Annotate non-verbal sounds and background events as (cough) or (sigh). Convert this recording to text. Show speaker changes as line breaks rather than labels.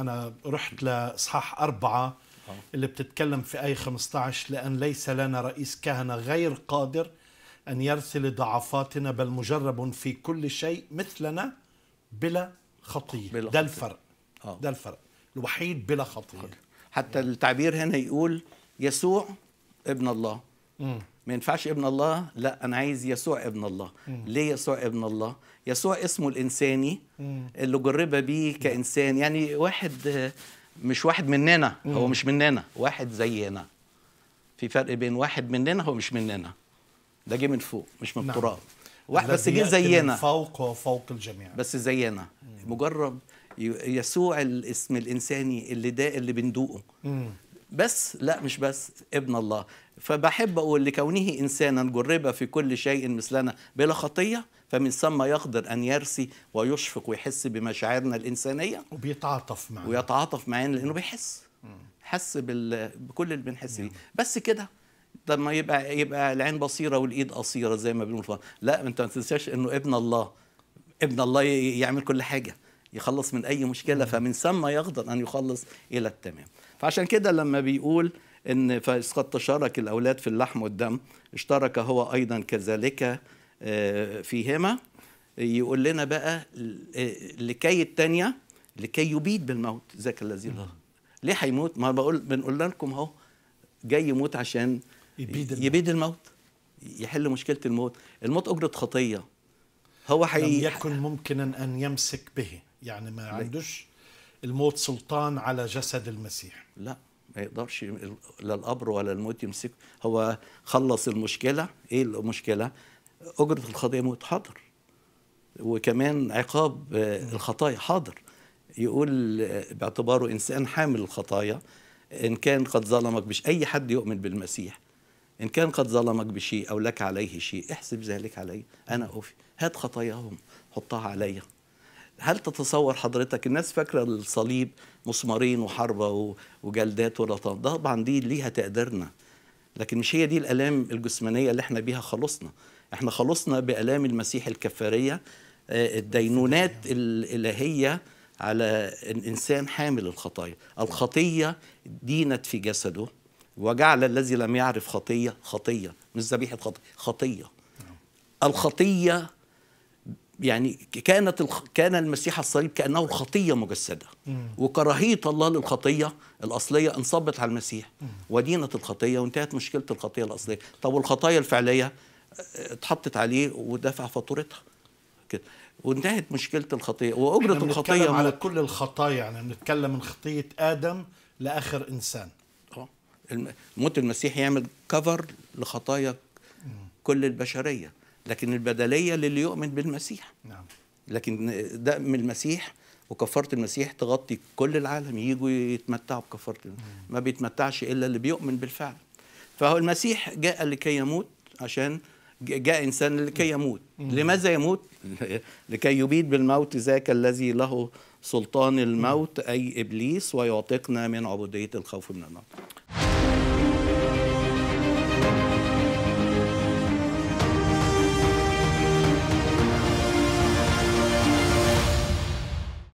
أنا رحت لإصحاح أربعة آه. اللي بتتكلم في آية 15 لأن ليس لنا رئيس كهنة غير قادر أن يرسل ضعفاتنا بل مجرب في كل شيء مثلنا بلا خطية ده الفرق آه. ده الفرق
الوحيد بلا خطية حتى التعبير هنا يقول يسوع ابن الله ما ينفعش ابن الله لا انا عايز يسوع ابن الله مم. ليه يسوع ابن الله يسوع اسمه الانساني مم. اللي جرب بيه كانسان يعني واحد مش واحد مننا مم. هو مش مننا واحد زينا في فرق بين واحد مننا هو مش مننا ده جه من فوق مش من التراب نعم. واحد بس جه زينا
فوق وفوق الجميع
بس زينا مجرب يسوع الاسم الانساني اللي ده اللي بندوقه بس لا مش بس ابن الله فبحب أقول لكونه إنسانا جرب في كل شيء مثلنا بلا خطية فمن ثم يقدر أن يرسي ويشفق ويحس بمشاعرنا الإنسانية
وبيتعاطف معنا
ويتعاطف معنا لأنه بيحس حس بكل اللي بنحس بيه نعم. بس كده طب ما يبقى يبقى العين بصيره والايد قصيره زي ما بنقول لا انت ما تنساش انه ابن الله ابن الله يعمل كل حاجه يخلص من أي مشكلة فمن ثم يقدر أن يخلص إلى التمام فعشان كده لما بيقول إن فقد تشارك الأولاد في اللحم والدم اشترك هو أيضا كذلك آه، فيهما يقول لنا بقى آه، لكي الثانيه لكي يبيد بالموت ذاك الذي ليه هيموت ما بقول بنقول لكم اهو جاي يموت عشان يبيد الموت. يبيد الموت يحل مشكله الموت الموت اجره خطيه هو حي... لم يكن
ممكنا ان يمسك به يعني ما عندوش الموت سلطان على جسد المسيح
لا ما يقدرش لا القبر ولا الموت يمسكه هو خلص المشكله ايه المشكله اجره الخطيه موت حاضر وكمان عقاب آه، الخطايا حاضر يقول آه، باعتباره انسان حامل الخطايا ان كان قد ظلمك بش اي حد يؤمن بالمسيح ان كان قد ظلمك بشيء او لك عليه شيء احسب ذلك علي انا اوفي هات خطاياهم حطها عليا هل تتصور حضرتك الناس فاكره الصليب مسمارين وحربه وجلدات ورطان ده طبعا دي ليها تقديرنا لكن مش هي دي الالام الجسمانيه اللي احنا بيها خلصنا احنا خلصنا بالام المسيح الكفاريه آه، الدينونات الالهيه على الانسان حامل الخطايا الخطيه دينت في جسده وجعل الذي لم يعرف خطيه خطيه مش ذبيحه خطيه خطيه الخطيه يعني كانت كان المسيح الصليب كانه الخطيه مجسده وكراهيه الله للخطيه الاصليه انصبت على المسيح ودينت الخطيه وانتهت مشكله الخطيه الاصليه طب والخطايا الفعليه آه، اتحطت عليه ودفع فاتورتها كده وانتهت مشكله الخطيه واجره الخطيه على
كل الخطايا يعني بنتكلم من خطيه ادم لاخر انسان اه
موت المسيح يعمل كفر لخطايا كل البشريه لكن البدليه للي يؤمن بالمسيح نعم لكن دم المسيح وكفاره المسيح تغطي كل العالم يجوا يتمتعوا بكفاره ما بيتمتعش الا اللي بيؤمن بالفعل فهو المسيح جاء لكي يموت عشان جاء انسان لكي يموت لماذا يموت (laughs) لكي يبيد بالموت ذاك الذي له سلطان الموت اي ابليس ويعتقنا من عبوديه الخوف من النار